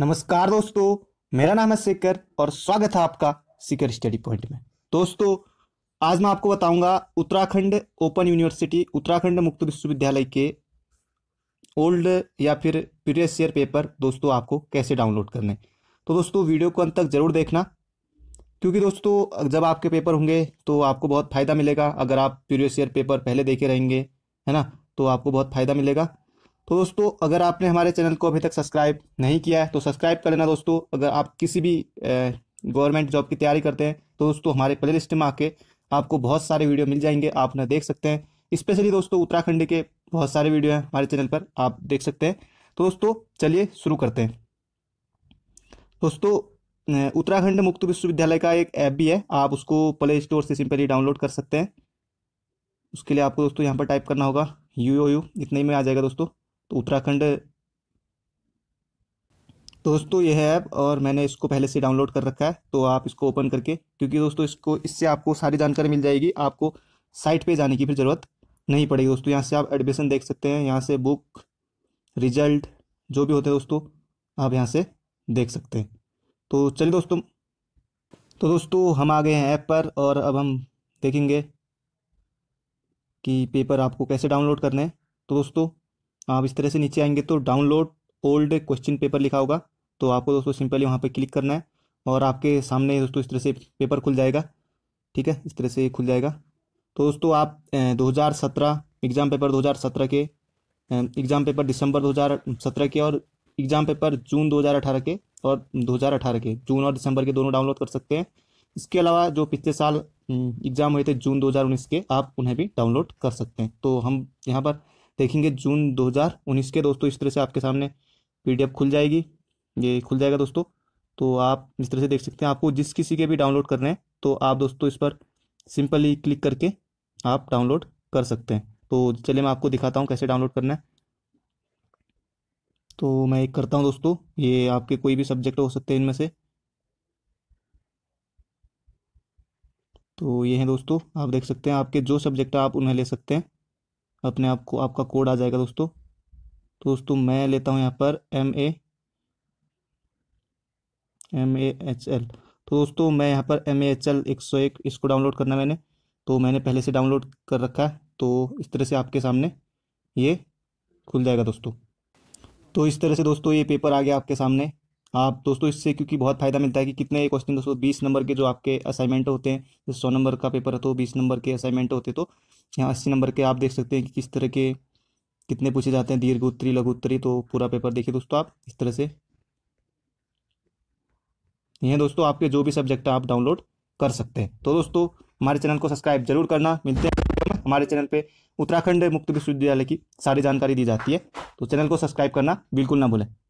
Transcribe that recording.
नमस्कार दोस्तों मेरा नाम है शेखर और स्वागत है आपका सिकर स्टडी पॉइंट में दोस्तों आज मैं आपको बताऊंगा उत्तराखंड ओपन यूनिवर्सिटी उत्तराखंड मुक्त विश्वविद्यालय के ओल्ड या फिर प्रीवियस ईयर पेपर दोस्तों आपको कैसे डाउनलोड करने तो दोस्तों वीडियो को अंत तक जरूर देखना क्योंकि दोस्तों जब आपके पेपर होंगे तो आपको बहुत फ़ायदा मिलेगा अगर आप प्रीवियस ईयर पेपर पहले देखे रहेंगे है ना तो आपको बहुत फ़ायदा मिलेगा तो दोस्तों अगर आपने हमारे चैनल को अभी तक सब्सक्राइब नहीं किया है तो सब्सक्राइब कर लेना दोस्तों अगर आप किसी भी गवर्नमेंट जॉब की तैयारी करते हैं तो दोस्तों हमारे प्ले लिस्ट में आके आपको बहुत सारे वीडियो मिल जाएंगे आप उन्हें देख सकते हैं स्पेशली दोस्तों उत्तराखंड के बहुत सारे वीडियो हैं हमारे चैनल पर आप देख सकते हैं तो दोस्तों चलिए शुरू करते हैं दोस्तों उत्तराखंड मुक्त विश्वविद्यालय का एक ऐप भी है आप उसको प्ले स्टोर से सिंपली डाउनलोड कर सकते हैं उसके लिए आपको दोस्तों यहाँ पर टाइप करना होगा यू ओ यू इतने ही में आ जाएगा दोस्तों तो उत्तराखंड दोस्तों यह है ऐप और मैंने इसको पहले से डाउनलोड कर रखा है तो आप इसको ओपन करके क्योंकि दोस्तों इसको इससे आपको सारी जानकारी मिल जाएगी आपको साइट पे जाने की फिर ज़रूरत नहीं पड़ेगी दोस्तों यहाँ से आप एडमिशन देख सकते हैं यहाँ से बुक रिजल्ट जो भी होते हैं दोस्तों आप यहाँ से देख सकते हैं तो चलिए दोस्तों तो दोस्तों हम आ गए हैं ऐप पर और अब हम देखेंगे कि पेपर आपको कैसे डाउनलोड करने हैं तो दोस्तों आप इस तरह से नीचे आएंगे तो डाउनलोड ओल्ड क्वेश्चन पेपर लिखा होगा तो आपको दोस्तों सिंपली वहाँ पर क्लिक करना है और आपके सामने दोस्तों इस तरह से पेपर खुल जाएगा ठीक है इस तरह से खुल जाएगा तो दोस्तों आप 2017 एग्ज़ाम पेपर 2017 के एग्ज़ाम पेपर दिसंबर 2017 के और एग्ज़ाम पेपर जून 2018 के और 2018 के जून और दिसंबर के दोनों डाउनलोड कर सकते हैं इसके अलावा जो पिछले साल एग्ज़ाम हुए थे जून 2019 के आप उन्हें भी डाउनलोड कर सकते हैं तो हम यहाँ पर देखेंगे जून 2019 के दोस्तों इस तरह से आपके सामने पी खुल जाएगी ये खुल जाएगा दोस्तों तो आप इस तरह से देख सकते हैं आपको जिस किसी के भी डाउनलोड कर रहे हैं तो आप दोस्तों इस पर सिंपली क्लिक करके आप डाउनलोड कर सकते हैं तो चलिए मैं आपको दिखाता हूँ कैसे डाउनलोड करना है तो मैं एक करता हूँ दोस्तों ये आपके कोई भी सब्जेक्ट हो सकते हैं इनमें से तो ये हैं दोस्तों आप देख सकते हैं आपके जो सब्जेक्ट आप उन्हें ले सकते हैं अपने आप को आपका कोड आ जाएगा दोस्तों तो दोस्तों मैं लेता हूँ यहाँ पर M A M A H L तो दोस्तों मैं यहाँ पर एम ए एच एल एक सौ एक इसको डाउनलोड करना मैंने तो मैंने पहले से डाउनलोड कर रखा है तो इस तरह से आपके सामने ये खुल जाएगा दोस्तों तो इस तरह से दोस्तों ये पेपर आ गया आपके सामने आप हाँ, दोस्तों इससे क्योंकि बहुत फ़ायदा मिलता है कि कितने क्वेश्चन दोस्तों बीस नंबर के जो आपके असाइनमेंट होते हैं जैसे सौ नंबर का पेपर है तो बीस नंबर के असाइनमेंट होते तो यहाँ अस्सी नंबर के आप देख सकते हैं कि किस तरह के कितने पूछे जाते हैं दीर्घ उत्तरी लघु उत्तरी तो पूरा पेपर देखिए दोस्तों आप इस तरह से यह दोस्तों आपके जो भी सब्जेक्ट आप डाउनलोड कर सकते हैं तो दोस्तों हमारे चैनल को सब्सक्राइब जरूर करना मिलते हैं हमारे चैनल पे उत्तराखंड मुक्त विश्वविद्यालय की सारी जानकारी दी जाती है तो चैनल को सब्सक्राइब करना बिल्कुल ना भूलें